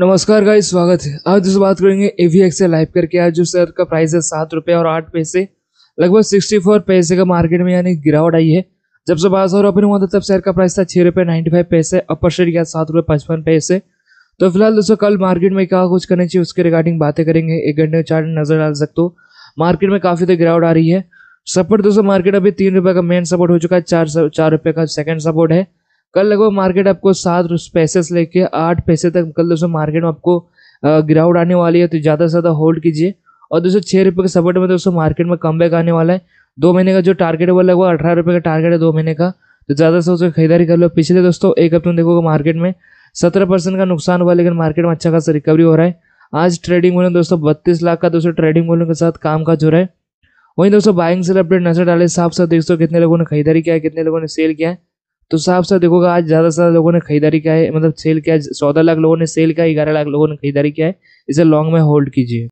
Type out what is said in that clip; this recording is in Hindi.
नमस्कार का स्वागत है आज जैसे बात करेंगे ए एक्स लाइव करके आज जो शेयर का प्राइस है सात रुपये और आठ पैसे लगभग सिक्सटी फोर पैसे का मार्केट में यानी गिरावट आई है जब से बाजार ओपन हुआ था तब शेयर का प्राइस था छः रुपये नाइन्टी फाइव पैसे अपर शेयर गया सात रुपये पचपन पैसे तो फिलहाल दोस्तों कल मार्केट में क्या कुछ करना चाहिए उसके रिगार्डिंग बातें करेंगे एक घंटे में चार्ट नजर डाल सकते हो मार्केट में काफ़ी तो गिरावट आ रही है सपोर्ट दोस्तों मार्केट अभी तीन रुपये का मेन सपोर्ट हो चुका है चार चार रुपये का सेकंड सपोर्ट है कल लगभग मार्केट आपको सात पैसे से लेके आठ पैसे तक कल दोस्तों मार्केट में आपको गिरावट आने वाली है तो ज़्यादा से ज़्यादा होल्ड कीजिए और दोस्तों छः रुपये के सपोर्ट में दोस्तों मार्केट में कम बैक आने वाला है दो महीने का जो टारगेट है वो लगभग अठारह रुपये का टारगेट है दो महीने का तो ज़्यादा से उसकी खरीदारी कर लो पिछले दोस्तों एक हफ्ते में देखोगे मार्केट में सत्रह परसेंट का नुकसान हुआ लेकिन मार्केट में अच्छा खासा रिकवरी हो रहा है आज ट्रेडिंग वॉल्यूम दोस्तों बत्तीस लाख का दोस्तों ट्रेडिंग वॉल्यूम के साथ काम काज हो रहा है वहीं दोस्तों बाइंग सेल अपडेट नजर डाले साफ साफ देखो कितने लोगों ने खरीदारी किया है कितने लोगों ने सेल किया है तो साफ साफ देखोगा आज ज़्यादा से ज़्यादा लोगों ने खरीदारी किया है मतलब सेल किया चौदह लाख लोगों ने सेल किया है ग्यारह लाख लोगों ने खरीदारी किया है इसे लॉन्ग में होल्ड कीजिए